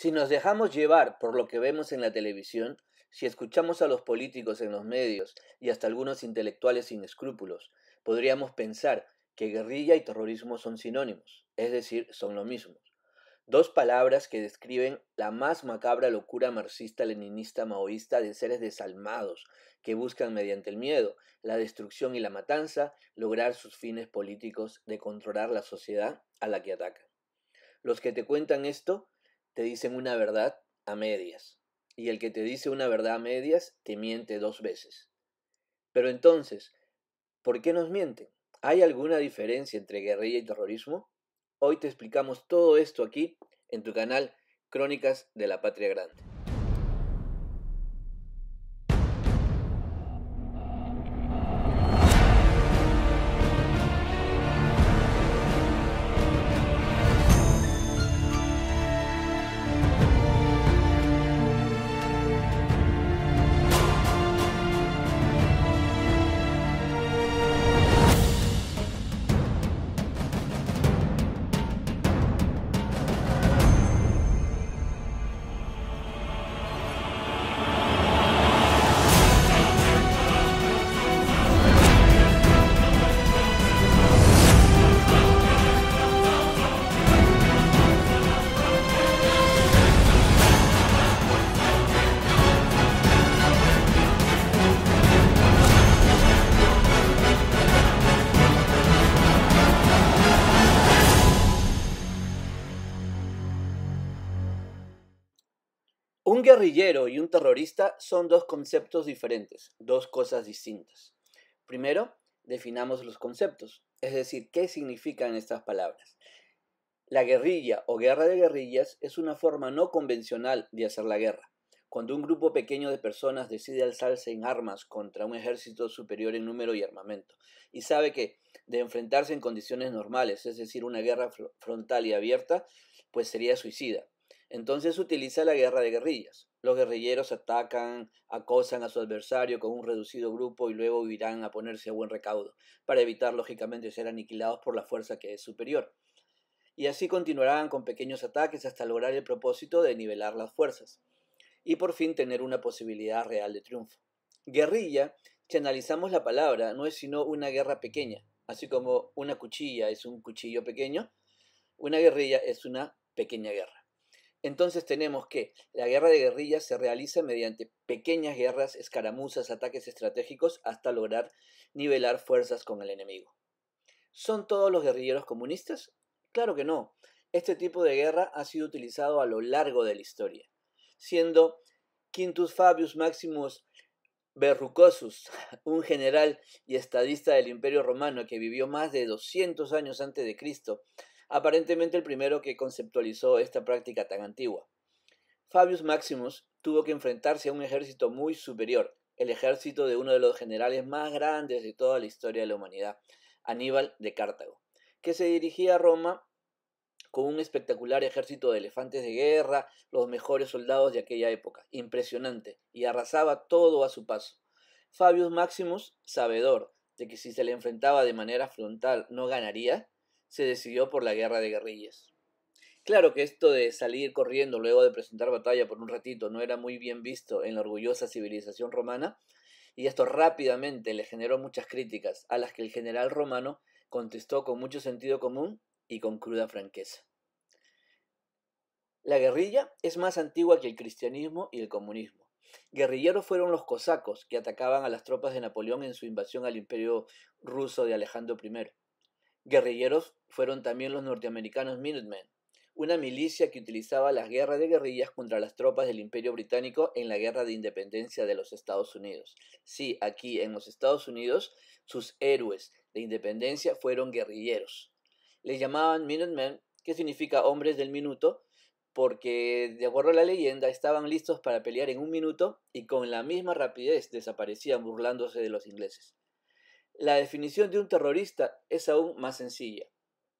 Si nos dejamos llevar por lo que vemos en la televisión, si escuchamos a los políticos en los medios y hasta algunos intelectuales sin escrúpulos, podríamos pensar que guerrilla y terrorismo son sinónimos, es decir, son lo mismo. Dos palabras que describen la más macabra locura marxista, leninista, maoísta de seres desalmados que buscan mediante el miedo, la destrucción y la matanza lograr sus fines políticos de controlar la sociedad a la que atacan. Los que te cuentan esto te dicen una verdad a medias, y el que te dice una verdad a medias te miente dos veces. Pero entonces, ¿por qué nos mienten? ¿Hay alguna diferencia entre guerrilla y terrorismo? Hoy te explicamos todo esto aquí en tu canal Crónicas de la Patria Grande. Un guerrillero y un terrorista son dos conceptos diferentes, dos cosas distintas. Primero, definamos los conceptos, es decir, qué significan estas palabras. La guerrilla o guerra de guerrillas es una forma no convencional de hacer la guerra. Cuando un grupo pequeño de personas decide alzarse en armas contra un ejército superior en número y armamento, y sabe que de enfrentarse en condiciones normales, es decir, una guerra frontal y abierta, pues sería suicida. Entonces utiliza la guerra de guerrillas. Los guerrilleros atacan, acosan a su adversario con un reducido grupo y luego irán a ponerse a buen recaudo, para evitar lógicamente ser aniquilados por la fuerza que es superior. Y así continuarán con pequeños ataques hasta lograr el propósito de nivelar las fuerzas y por fin tener una posibilidad real de triunfo. Guerrilla, si analizamos la palabra, no es sino una guerra pequeña, así como una cuchilla es un cuchillo pequeño, una guerrilla es una pequeña guerra. Entonces tenemos que la guerra de guerrillas se realiza mediante pequeñas guerras, escaramuzas, ataques estratégicos, hasta lograr nivelar fuerzas con el enemigo. ¿Son todos los guerrilleros comunistas? Claro que no. Este tipo de guerra ha sido utilizado a lo largo de la historia, siendo Quintus Fabius Maximus Berrucosus, un general y estadista del Imperio Romano que vivió más de 200 años antes de Cristo, aparentemente el primero que conceptualizó esta práctica tan antigua. Fabius Maximus tuvo que enfrentarse a un ejército muy superior, el ejército de uno de los generales más grandes de toda la historia de la humanidad, Aníbal de Cartago, que se dirigía a Roma con un espectacular ejército de elefantes de guerra, los mejores soldados de aquella época, impresionante, y arrasaba todo a su paso. Fabius Maximus, sabedor de que si se le enfrentaba de manera frontal no ganaría, se decidió por la guerra de guerrillas. Claro que esto de salir corriendo luego de presentar batalla por un ratito no era muy bien visto en la orgullosa civilización romana, y esto rápidamente le generó muchas críticas, a las que el general romano contestó con mucho sentido común y con cruda franqueza. La guerrilla es más antigua que el cristianismo y el comunismo. Guerrilleros fueron los cosacos que atacaban a las tropas de Napoleón en su invasión al imperio ruso de Alejandro I. Guerrilleros fueron también los norteamericanos Minutemen, una milicia que utilizaba las guerras de guerrillas contra las tropas del Imperio Británico en la Guerra de Independencia de los Estados Unidos. Sí, aquí en los Estados Unidos sus héroes de independencia fueron guerrilleros. Les llamaban Minutemen, que significa hombres del minuto, porque de acuerdo a la leyenda estaban listos para pelear en un minuto y con la misma rapidez desaparecían burlándose de los ingleses. La definición de un terrorista es aún más sencilla.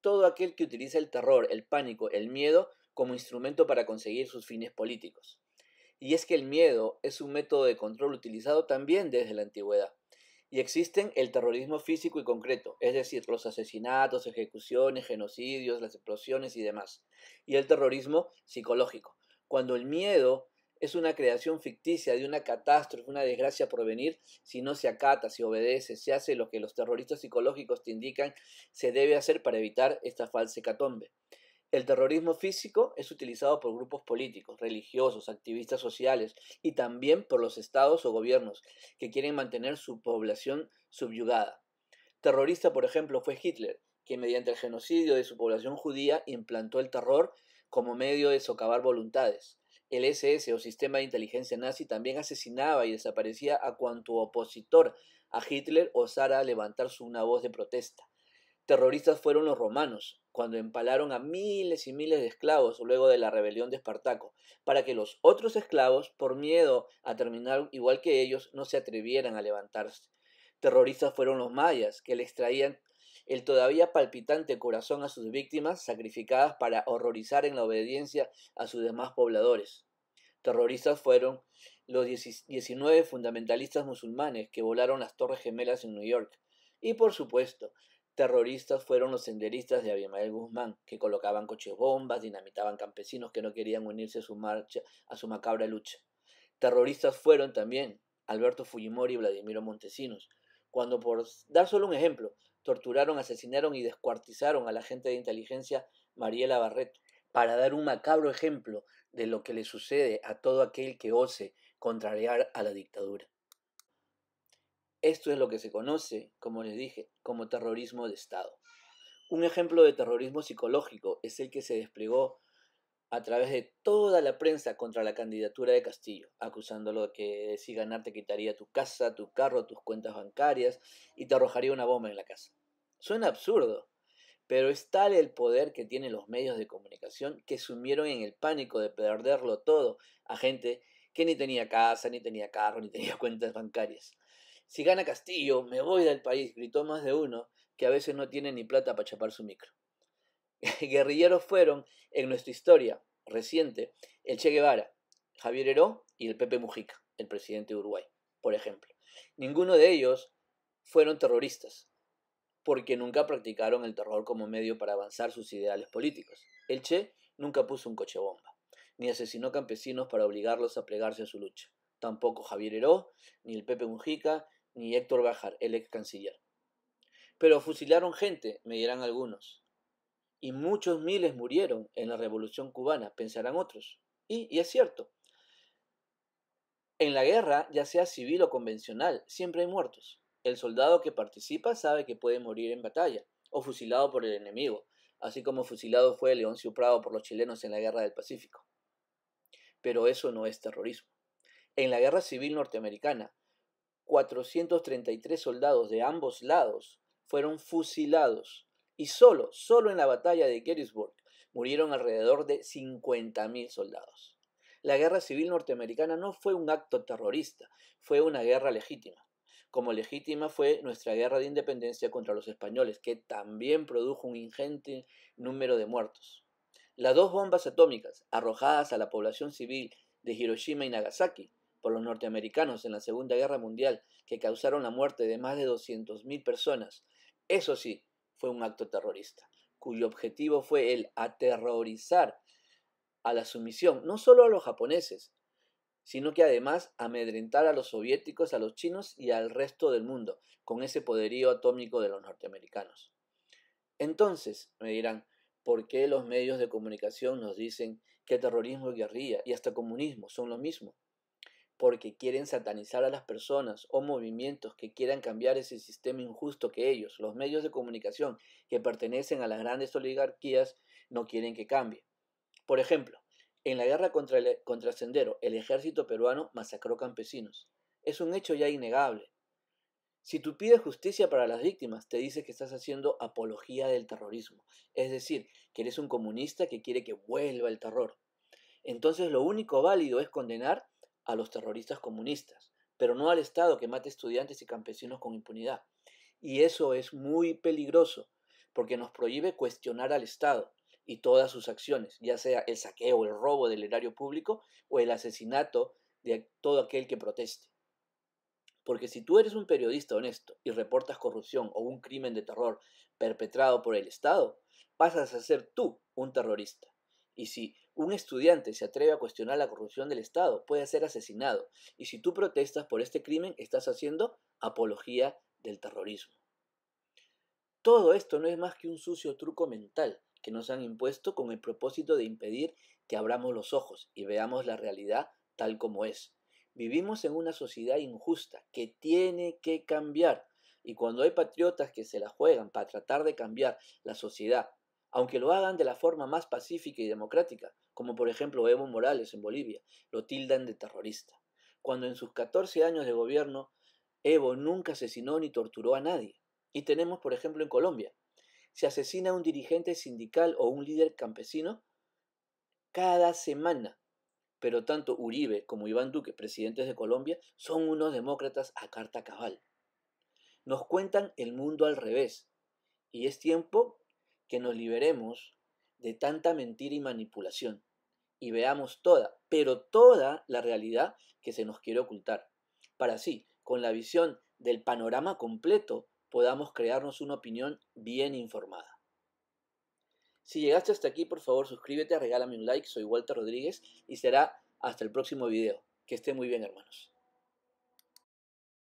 Todo aquel que utiliza el terror, el pánico, el miedo como instrumento para conseguir sus fines políticos. Y es que el miedo es un método de control utilizado también desde la antigüedad. Y existen el terrorismo físico y concreto, es decir, los asesinatos, ejecuciones, genocidios, las explosiones y demás. Y el terrorismo psicológico, cuando el miedo es una creación ficticia de una catástrofe, una desgracia por venir, si no se acata, si obedece, si hace lo que los terroristas psicológicos te indican se debe hacer para evitar esta falsa hecatombe. El terrorismo físico es utilizado por grupos políticos, religiosos, activistas sociales y también por los estados o gobiernos que quieren mantener su población subyugada. Terrorista, por ejemplo, fue Hitler, que mediante el genocidio de su población judía implantó el terror como medio de socavar voluntades. El SS o Sistema de Inteligencia Nazi también asesinaba y desaparecía a cuanto opositor a Hitler osara levantar una voz de protesta. Terroristas fueron los romanos, cuando empalaron a miles y miles de esclavos luego de la rebelión de Espartaco, para que los otros esclavos, por miedo a terminar igual que ellos, no se atrevieran a levantarse. Terroristas fueron los mayas, que les traían el todavía palpitante corazón a sus víctimas sacrificadas para horrorizar en la obediencia a sus demás pobladores. Terroristas fueron los 19 fundamentalistas musulmanes que volaron las Torres Gemelas en New York. Y por supuesto, terroristas fueron los senderistas de Abimael Guzmán, que colocaban coches bombas, dinamitaban campesinos que no querían unirse a su marcha, a su macabra lucha. Terroristas fueron también Alberto Fujimori y Vladimiro Montesinos, cuando por dar solo un ejemplo, torturaron, asesinaron y descuartizaron a la gente de inteligencia Mariela Barret, para dar un macabro ejemplo de lo que le sucede a todo aquel que ose contrariar a la dictadura. Esto es lo que se conoce, como les dije, como terrorismo de Estado. Un ejemplo de terrorismo psicológico es el que se desplegó a través de toda la prensa contra la candidatura de Castillo, acusándolo de que si ganar te quitaría tu casa, tu carro, tus cuentas bancarias y te arrojaría una bomba en la casa. Suena absurdo, pero es tal el poder que tienen los medios de comunicación que sumieron en el pánico de perderlo todo a gente que ni tenía casa, ni tenía carro, ni tenía cuentas bancarias. Si gana Castillo, me voy del país, gritó más de uno, que a veces no tiene ni plata para chapar su micro. guerrilleros fueron en nuestra historia reciente el Che Guevara, Javier Heró y el Pepe Mujica, el presidente de Uruguay, por ejemplo. Ninguno de ellos fueron terroristas, porque nunca practicaron el terror como medio para avanzar sus ideales políticos. El Che nunca puso un coche bomba, ni asesinó campesinos para obligarlos a plegarse a su lucha. Tampoco Javier Heró, ni el Pepe Mujica, ni Héctor Bajar, el ex canciller. Pero fusilaron gente, me dirán algunos y muchos miles murieron en la Revolución cubana, pensarán otros. Y, es cierto. En la guerra, ya sea civil o convencional, siempre hay muertos. El soldado que participa sabe que puede morir en batalla, o fusilado por el enemigo, así como fusilado fue Leoncio Prado por los chilenos en la Guerra del Pacífico. Pero eso no es terrorismo. En la Guerra Civil Norteamericana, 433 soldados de ambos lados fueron fusilados y solo, solo en la batalla de Gettysburg murieron alrededor de 50.000 soldados. La guerra civil norteamericana no fue un acto terrorista, fue una guerra legítima. Como legítima fue nuestra guerra de independencia contra los españoles, que también produjo un ingente número de muertos. Las dos bombas atómicas arrojadas a la población civil de Hiroshima y Nagasaki por los norteamericanos en la Segunda Guerra Mundial, que causaron la muerte de más de 200.000 personas, eso sí, fue un acto terrorista, cuyo objetivo fue el aterrorizar a la sumisión, no solo a los japoneses, sino que además amedrentar a los soviéticos, a los chinos y al resto del mundo, con ese poderío atómico de los norteamericanos. Entonces, me dirán, ¿por qué los medios de comunicación nos dicen que terrorismo y guerrilla y hasta comunismo son lo mismo? porque quieren satanizar a las personas o movimientos que quieran cambiar ese sistema injusto que ellos, los medios de comunicación que pertenecen a las grandes oligarquías, no quieren que cambie. Por ejemplo, en la guerra contra, el, contra Sendero, el ejército peruano masacró campesinos. Es un hecho ya innegable. Si tú pides justicia para las víctimas, te dice que estás haciendo apología del terrorismo, es decir, que eres un comunista que quiere que vuelva el terror. Entonces lo único válido es condenar a los terroristas comunistas, pero no al Estado que mate estudiantes y campesinos con impunidad. Y eso es muy peligroso, porque nos prohíbe cuestionar al Estado y todas sus acciones, ya sea el saqueo, el robo del erario público o el asesinato de todo aquel que proteste. Porque si tú eres un periodista honesto y reportas corrupción o un crimen de terror perpetrado por el Estado, pasas a ser tú un terrorista. Y si un estudiante se atreve a cuestionar la corrupción del Estado, puede ser asesinado. Y si tú protestas por este crimen, estás haciendo apología del terrorismo. Todo esto no es más que un sucio truco mental que nos han impuesto con el propósito de impedir que abramos los ojos y veamos la realidad tal como es. Vivimos en una sociedad injusta que tiene que cambiar. Y cuando hay patriotas que se la juegan para tratar de cambiar la sociedad, aunque lo hagan de la forma más pacífica y democrática, como por ejemplo Evo Morales en Bolivia, lo tildan de terrorista, cuando en sus 14 años de gobierno Evo nunca asesinó ni torturó a nadie. Y tenemos por ejemplo en Colombia, se asesina a un dirigente sindical o un líder campesino cada semana. Pero tanto Uribe como Iván Duque, presidentes de Colombia, son unos demócratas a carta cabal. Nos cuentan el mundo al revés. Y es tiempo que nos liberemos de tanta mentira y manipulación y veamos toda, pero toda la realidad que se nos quiere ocultar, para así, con la visión del panorama completo, podamos crearnos una opinión bien informada. Si llegaste hasta aquí, por favor, suscríbete, regálame un like, soy Walter Rodríguez y será hasta el próximo video. Que esté muy bien, hermanos.